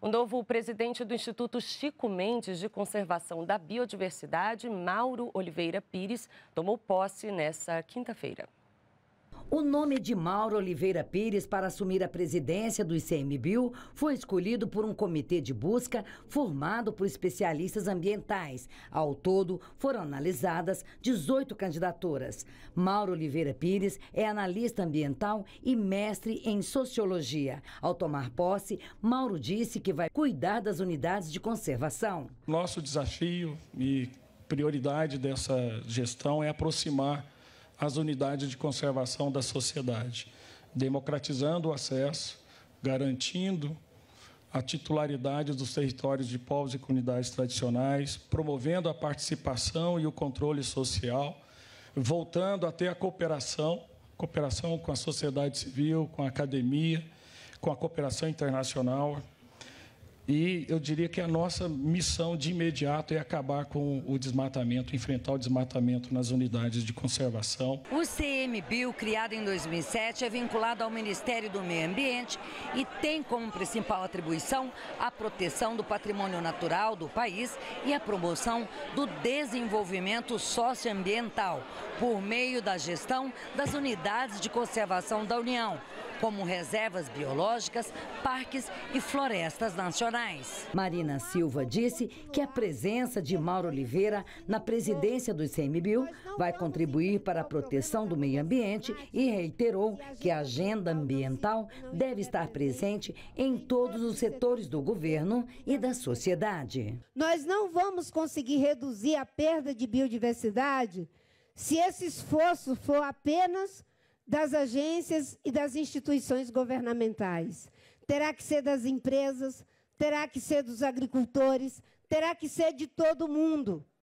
O novo presidente do Instituto Chico Mendes de Conservação da Biodiversidade, Mauro Oliveira Pires, tomou posse nesta quinta-feira. O nome de Mauro Oliveira Pires para assumir a presidência do ICMBio foi escolhido por um comitê de busca formado por especialistas ambientais. Ao todo, foram analisadas 18 candidaturas. Mauro Oliveira Pires é analista ambiental e mestre em sociologia. Ao tomar posse, Mauro disse que vai cuidar das unidades de conservação. Nosso desafio e prioridade dessa gestão é aproximar as unidades de conservação da sociedade, democratizando o acesso, garantindo a titularidade dos territórios de povos e comunidades tradicionais, promovendo a participação e o controle social, voltando a ter a cooperação, cooperação com a sociedade civil, com a academia, com a cooperação internacional, e eu diria que a nossa missão de imediato é acabar com o desmatamento, enfrentar o desmatamento nas unidades de conservação. O CMBio, criado em 2007, é vinculado ao Ministério do Meio Ambiente e tem como principal atribuição a proteção do patrimônio natural do país e a promoção do desenvolvimento socioambiental por meio da gestão das unidades de conservação da União como reservas biológicas, parques e florestas nacionais. Marina Silva disse que a presença de Mauro Oliveira na presidência do ICMBio vai contribuir para a proteção do meio ambiente e reiterou que a agenda ambiental deve estar presente em todos os setores do governo e da sociedade. Nós não vamos conseguir reduzir a perda de biodiversidade se esse esforço for apenas das agências e das instituições governamentais. Terá que ser das empresas, terá que ser dos agricultores, terá que ser de todo mundo.